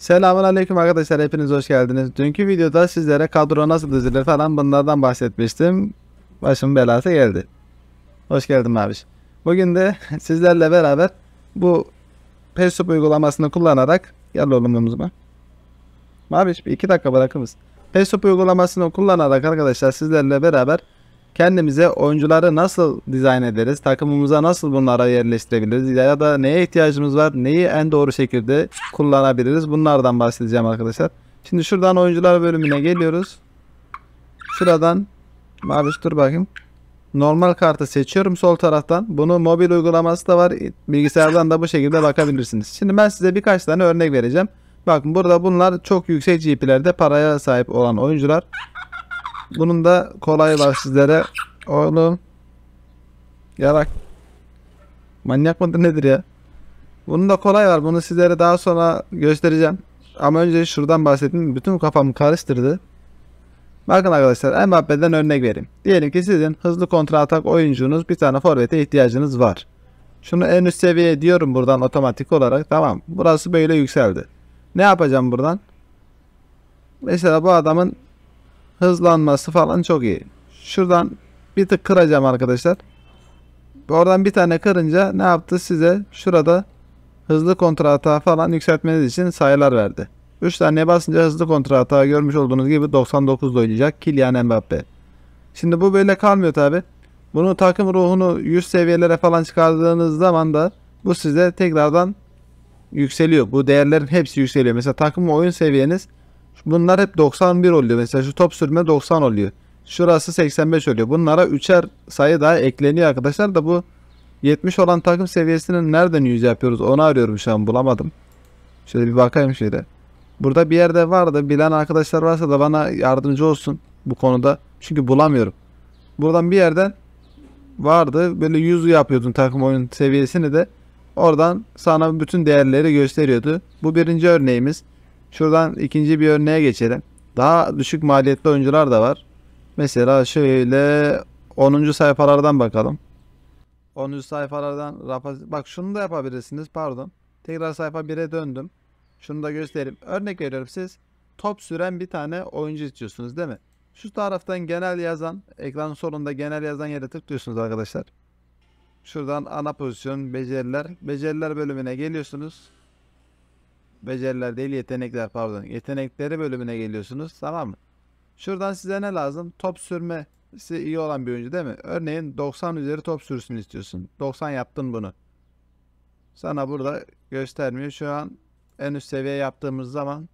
Selamun Aleyküm arkadaşlar hepiniz hoş geldiniz. Dünkü videoda sizlere kadro nasıl dizilir falan bunlardan bahsetmiştim. Başım belası geldi. Hoş geldin abi. Bugün de sizlerle beraber bu Pesup uygulamasını kullanarak gel oğlum omuzuma. Maviş bir iki dakika bırakır mısın? Pesup uygulamasını kullanarak arkadaşlar sizlerle beraber kendimize oyuncuları nasıl dizayn ederiz, takımımıza nasıl bunlara yerleştirebiliriz ya da neye ihtiyacımız var, neyi en doğru şekilde kullanabiliriz bunlardan bahsedeceğim arkadaşlar. Şimdi şuradan oyuncular bölümüne geliyoruz. Şuradan mavi dur bakayım. Normal kartı seçiyorum sol taraftan. Bunu mobil uygulaması da var. Bilgisayardan da bu şekilde bakabilirsiniz. Şimdi ben size birkaç tane örnek vereceğim. Bakın burada bunlar çok yüksek GP'lerde paraya sahip olan oyuncular. Bunun da kolayı var sizlere. Oğlum. Yarak. Manyak mıdır nedir ya? Bunun da kolay var. Bunu sizlere daha sonra göstereceğim. Ama önce şuradan bahsettim. Bütün kafamı karıştırdı. Bakın arkadaşlar Mbappe'den örnek vereyim. Diyelim ki sizin hızlı kontra atak oyuncunuz bir tane forvete ihtiyacınız var. Şunu en üst seviye diyorum buradan otomatik olarak. Tamam burası böyle yükseldi. Ne yapacağım buradan? Mesela bu adamın hızlanması falan çok iyi. Şuradan bir tık kıracağım arkadaşlar. Oradan bir tane kırınca ne yaptı size? Şurada hızlı kontrata falan yükseltmeniz için sayılar verdi. 3 tane basınca hızlı kontrata görmüş olduğunuz gibi 99 oynayacak Kylian Mbappe. Şimdi bu böyle kalmıyor tabi. Bunu takım ruhunu 100 seviyelere falan çıkardığınız zaman da bu size tekrardan yükseliyor. Bu değerlerin hepsi yükseliyor. Mesela takım oyun seviyeniz Bunlar hep 91 oluyor. Mesela şu top sürme 90 oluyor. Şurası 85 oluyor. Bunlara üçer sayı daha ekleniyor arkadaşlar da bu 70 olan takım seviyesinin nereden yüz yapıyoruz onu arıyorum şu an bulamadım. Şöyle bir bakayım şöyle. Burada bir yerde vardı. Bilen arkadaşlar varsa da bana yardımcı olsun bu konuda. Çünkü bulamıyorum. Buradan bir yerden vardı. Böyle 100 yapıyordun takım oyun seviyesini de. Oradan sana bütün değerleri gösteriyordu. Bu birinci örneğimiz. Şuradan ikinci bir örneğe geçelim. Daha düşük maliyetli oyuncular da var. Mesela şöyle 10. sayfalardan bakalım. 10. sayfalardan bak şunu da yapabilirsiniz pardon. Tekrar sayfa 1'e döndüm. Şunu da göstereyim. Örnek veriyorum siz top süren bir tane oyuncu istiyorsunuz değil mi? Şu taraftan genel yazan, ekranın solunda genel yazan yere tıklıyorsunuz arkadaşlar. Şuradan ana pozisyon, beceriler, beceriler bölümüne geliyorsunuz beceriler değil yetenekler pardon. Yetenekleri bölümüne geliyorsunuz tamam mı? Şuradan size ne lazım? Top sürmesi iyi olan bir oyuncu değil mi? Örneğin 90 üzeri top sürsün istiyorsun. 90 yaptın bunu. Sana burada göstermiyor. Şu an en üst seviye yaptığımız zaman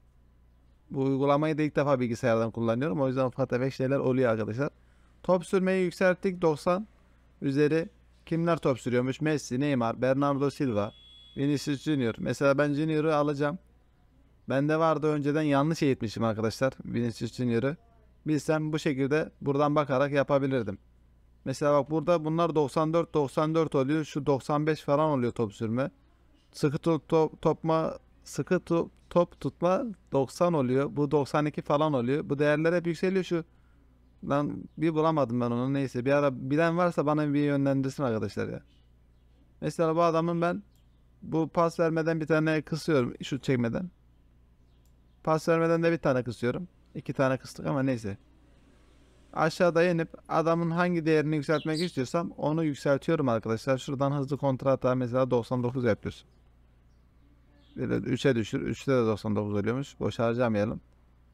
bu uygulamayı da ilk defa bilgisayardan kullanıyorum. O yüzden ufak 5 şeyler oluyor arkadaşlar. Top sürmeyi yükselttik 90 üzeri. Kimler top sürüyormuş? Messi, Neymar, Bernardo Silva, Vinicius Junior. Mesela ben Junior'ı alacağım. Ben de vardı önceden yanlış eğitmişim arkadaşlar Vinicius Junior'ı. Bilsem bu şekilde buradan bakarak yapabilirdim. Mesela bak burada bunlar 94-94 oluyor. Şu 95 falan oluyor top sürme. Sıkı top, top, topma, sıkı top, top tutma 90 oluyor. Bu 92 falan oluyor. Bu değerler hep yükseliyor şu. Ben bir bulamadım ben onu neyse. Bir ara bilen varsa bana bir yönlendirsin arkadaşlar ya. Mesela bu adamın ben bu pas vermeden bir tane kısıyorum. Şut çekmeden. Pas vermeden de bir tane kısıyorum. İki tane kıstık ama neyse. Aşağıda inip adamın hangi değerini yükseltmek istiyorsam onu yükseltiyorum arkadaşlar. Şuradan hızlı kontrata mesela 99 yapıyoruz. Böyle 3'e düşür. 3'te de 99 oluyormuş. Boş harcamayalım.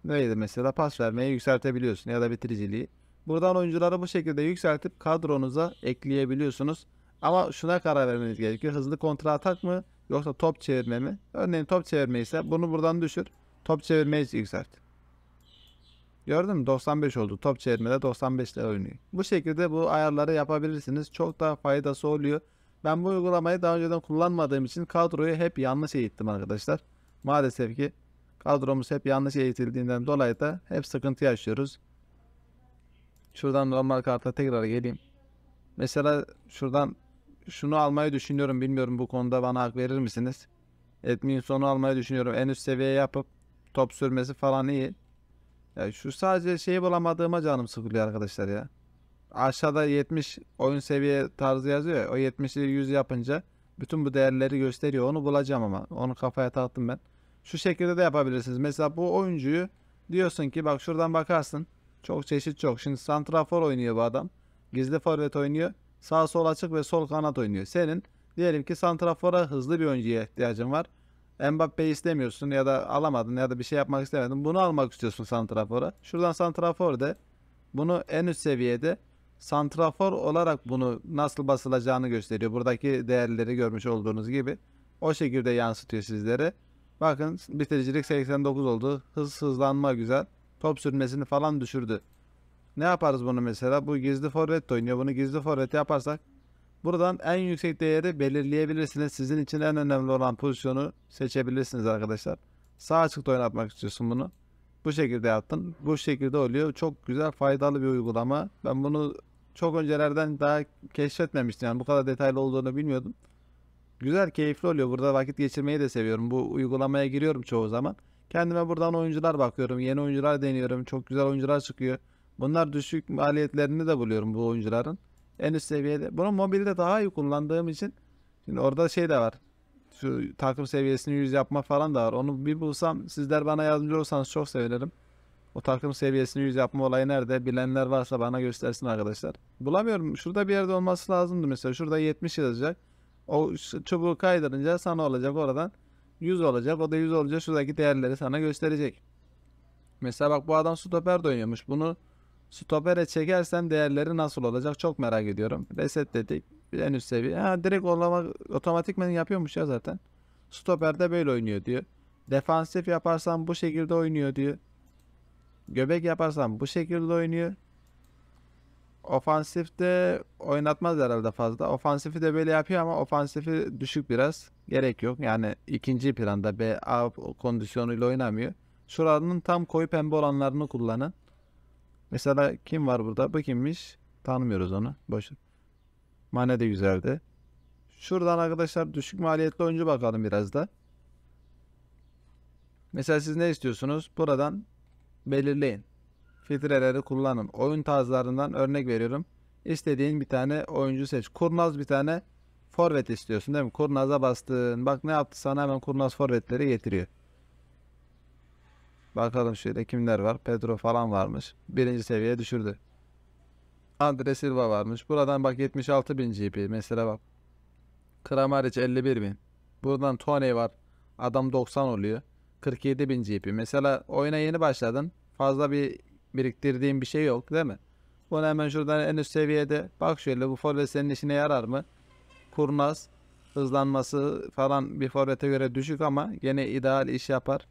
Neydi mesela pas vermeyi yükseltebiliyorsun ya da bitiriciliği. Buradan oyuncuları bu şekilde yükseltip kadronuza ekleyebiliyorsunuz. Ama şuna karar vermeniz gerekiyor. Hızlı kontra atak mı yoksa top çevirme mi? Örneğin top çevirme ise bunu buradan düşür. Top çevirmeyi yükselt. Gördün mü? 95 oldu. Top çevirmede 95 ile oynuyor. Bu şekilde bu ayarları yapabilirsiniz. Çok daha faydası oluyor. Ben bu uygulamayı daha önceden kullanmadığım için kadroyu hep yanlış eğittim arkadaşlar. Maalesef ki kadromuz hep yanlış eğitildiğinden dolayı da hep sıkıntı yaşıyoruz. Şuradan normal karta tekrar geleyim. Mesela şuradan şunu almayı düşünüyorum. Bilmiyorum bu konuda bana hak verir misiniz? Etmin sonu almayı düşünüyorum. En üst seviye yapıp top sürmesi falan iyi. Ya şu sadece şeyi bulamadığıma canım sıkılıyor arkadaşlar ya. Aşağıda 70 oyun seviye tarzı yazıyor. Ya, o ile 100 yapınca bütün bu değerleri gösteriyor. Onu bulacağım ama. Onu kafaya taktım ben. Şu şekilde de yapabilirsiniz. Mesela bu oyuncuyu diyorsun ki bak şuradan bakarsın. Çok çeşit çok. Şimdi santrafor oynuyor bu adam. Gizli forvet oynuyor. Sağ sol açık ve sol kanat oynuyor. Senin diyelim ki santrafora hızlı bir oyuncuya ihtiyacın var. Mbappe'yi istemiyorsun ya da alamadın ya da bir şey yapmak istemedin. Bunu almak istiyorsun santrafora. Şuradan santrafor de. Bunu en üst seviyede santrafor olarak bunu nasıl basılacağını gösteriyor. Buradaki değerleri görmüş olduğunuz gibi. O şekilde yansıtıyor sizlere. Bakın bitiricilik 89 oldu. Hız hızlanma güzel. Top sürmesini falan düşürdü. Ne yaparız bunu mesela? Bu gizli forvet oynuyor. Bunu gizli forvet yaparsak buradan en yüksek değeri belirleyebilirsiniz. Sizin için en önemli olan pozisyonu seçebilirsiniz arkadaşlar. Sağ açıkta oynatmak istiyorsun bunu. Bu şekilde yaptın. Bu şekilde oluyor. Çok güzel faydalı bir uygulama. Ben bunu çok öncelerden daha keşfetmemiştim. Yani bu kadar detaylı olduğunu bilmiyordum. Güzel, keyifli oluyor. Burada vakit geçirmeyi de seviyorum. Bu uygulamaya giriyorum çoğu zaman. Kendime buradan oyuncular bakıyorum. Yeni oyuncular deniyorum. Çok güzel oyuncular çıkıyor. Bunlar düşük maliyetlerini de buluyorum bu oyuncuların. En üst seviyede. Bunu mobilde daha iyi kullandığım için şimdi orada şey de var. Şu takım seviyesini yüz yapma falan da var. Onu bir bulsam sizler bana yardımcı olsanız çok sevinirim. O takım seviyesini yüz yapma olayı nerede? Bilenler varsa bana göstersin arkadaşlar. Bulamıyorum. Şurada bir yerde olması lazımdı mesela. Şurada 70 yazacak. O çubuğu kaydırınca sana olacak oradan. 100 olacak. O da 100 olacak. Şuradaki değerleri sana gösterecek. Mesela bak bu adam stoper de oynuyormuş. Bunu Stopere çekersem değerleri nasıl olacak çok merak ediyorum. Reset dedik. En üst seviye. Ha, direkt olama, otomatikmen yapıyormuş ya zaten. Stoperde böyle oynuyor diyor. Defansif yaparsam bu şekilde oynuyor diyor. Göbek yaparsam bu şekilde oynuyor. Ofansifte oynatmaz herhalde fazla. Ofansifi de böyle yapıyor ama ofansifi düşük biraz. Gerek yok. Yani ikinci planda B A kondisyonuyla oynamıyor. Şuranın tam koyu pembe olanlarını kullanın. Mesela kim var burada? Bu kimmiş? Tanımıyoruz onu. Boş. Mane de güzeldi. Şuradan arkadaşlar düşük maliyetli oyuncu bakalım biraz da. Mesela siz ne istiyorsunuz? Buradan belirleyin. Filtreleri kullanın. Oyun tarzlarından örnek veriyorum. İstediğin bir tane oyuncu seç. Kurnaz bir tane forvet istiyorsun değil mi? Kurnaza bastın. Bak ne yaptı sana hemen kurnaz forvetleri getiriyor. Bakalım şöyle kimler var. Pedro falan varmış. Birinci seviyeye düşürdü. Andre Silva varmış. Buradan bak 76 bin GP. Mesela bak. Kramaric 51 bin. Buradan Tony var. Adam 90 oluyor. 47 bin GP. Mesela oyuna yeni başladın. Fazla bir biriktirdiğin bir şey yok değil mi? Bunu hemen şuradan en üst seviyede bak şöyle bu forvet senin işine yarar mı? Kurnaz hızlanması falan bir forvete göre düşük ama gene ideal iş yapar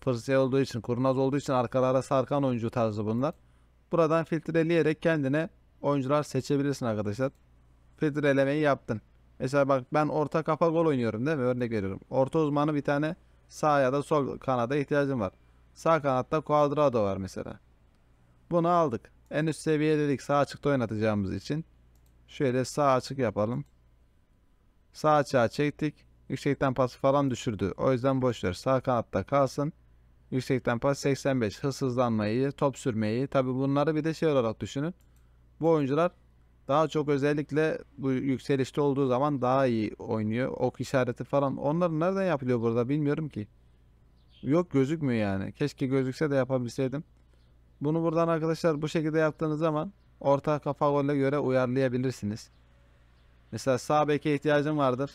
fırsaya olduğu için, kurnaz olduğu için arkalara sarkan oyuncu tarzı bunlar. Buradan filtreleyerek kendine oyuncular seçebilirsin arkadaşlar. Filtrelemeyi yaptın. Mesela bak ben orta kafa gol oynuyorum değil mi? Örnek veriyorum. Orta uzmanı bir tane sağ ya da sol kanada ihtiyacım var. Sağ kanatta Cuadrado var mesela. Bunu aldık. En üst seviye dedik sağ açıkta oynatacağımız için. Şöyle sağ açık yapalım. Sağ açığa çektik. Yüksekten pas falan düşürdü. O yüzden boş Sağ kanatta kalsın. Yüksekten pas 85. Hız hızlanmayı, top sürmeyi. Tabi bunları bir de şey olarak düşünün. Bu oyuncular daha çok özellikle bu yükselişte olduğu zaman daha iyi oynuyor. Ok işareti falan. Onları nereden yapılıyor burada bilmiyorum ki. Yok gözükmüyor yani. Keşke gözükse de yapabilseydim. Bunu buradan arkadaşlar bu şekilde yaptığınız zaman orta kafa golle göre uyarlayabilirsiniz. Mesela sağ beke ihtiyacım vardır.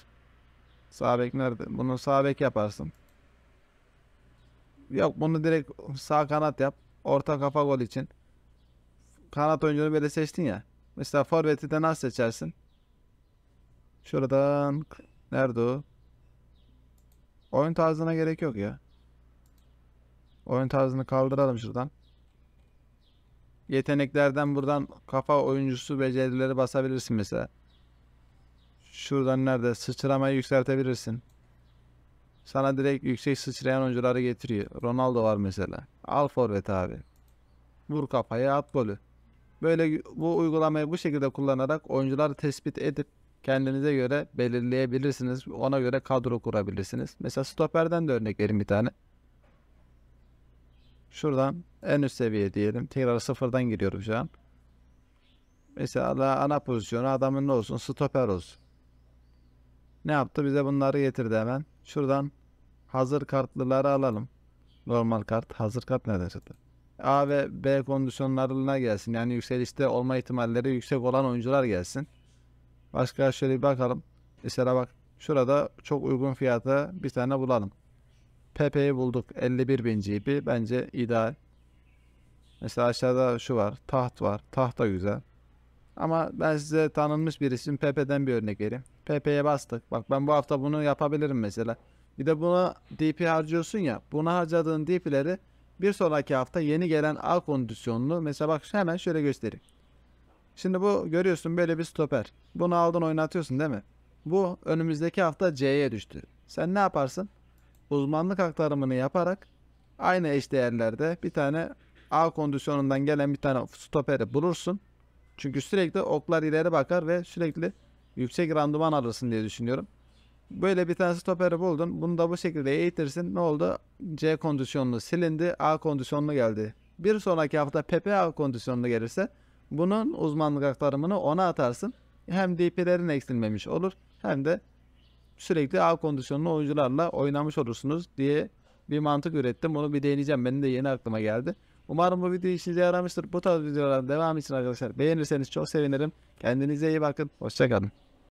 Sağ nerede? Bunu sağ yaparsın. Yok bunu direkt sağ kanat yap. Orta kafa gol için. Kanat oyuncunu böyle seçtin ya. Mesela forveti de nasıl seçersin? Şuradan nerede o? Oyun tarzına gerek yok ya. Oyun tarzını kaldıralım şuradan. Yeteneklerden buradan kafa oyuncusu becerileri basabilirsin mesela şuradan nerede sıçramayı yükseltebilirsin. Sana direkt yüksek sıçrayan oyuncuları getiriyor. Ronaldo var mesela. Al forvet abi. Vur kafaya at golü. Böyle bu uygulamayı bu şekilde kullanarak oyuncuları tespit edip kendinize göre belirleyebilirsiniz. Ona göre kadro kurabilirsiniz. Mesela stoperden de örnek verin bir tane. Şuradan en üst seviye diyelim. Tekrar sıfırdan giriyorum şu an. Mesela ana pozisyonu adamın ne olsun? Stoper olsun ne yaptı? Bize bunları getirdi hemen. Şuradan hazır kartlıları alalım. Normal kart. Hazır kart ne çıktı? A ve B kondisyonlarına gelsin. Yani yükselişte olma ihtimalleri yüksek olan oyuncular gelsin. Başka şöyle bir bakalım. Mesela bak şurada çok uygun fiyata bir tane bulalım. Pepe'yi bulduk. 51 bin GB. Bence ideal. Mesela aşağıda şu var. Taht var. Taht da güzel. Ama ben size tanınmış bir isim Pepe'den bir örnek vereyim. PP'ye bastık. Bak ben bu hafta bunu yapabilirim mesela. Bir de buna DP harcıyorsun ya. Buna harcadığın DP'leri bir sonraki hafta yeni gelen A kondisyonlu. Mesela bak hemen şöyle göstereyim. Şimdi bu görüyorsun böyle bir stoper. Bunu aldın oynatıyorsun değil mi? Bu önümüzdeki hafta C'ye düştü. Sen ne yaparsın? Uzmanlık aktarımını yaparak aynı eş değerlerde bir tane A kondisyonundan gelen bir tane stoperi bulursun. Çünkü sürekli oklar ileri bakar ve sürekli yüksek randıman alırsın diye düşünüyorum. Böyle bir tane stoperi buldun. Bunu da bu şekilde eğitirsin. Ne oldu? C kondisyonlu silindi. A kondisyonlu geldi. Bir sonraki hafta PP A kondisyonlu gelirse bunun uzmanlık aktarımını ona atarsın. Hem DP'lerin eksilmemiş olur hem de sürekli A kondisyonlu oyuncularla oynamış olursunuz diye bir mantık ürettim. Bunu bir deneyeceğim. Benim de yeni aklıma geldi. Umarım bu video işinize yaramıştır. Bu tarz videoların devamı için arkadaşlar beğenirseniz çok sevinirim. Kendinize iyi bakın. Hoşçakalın.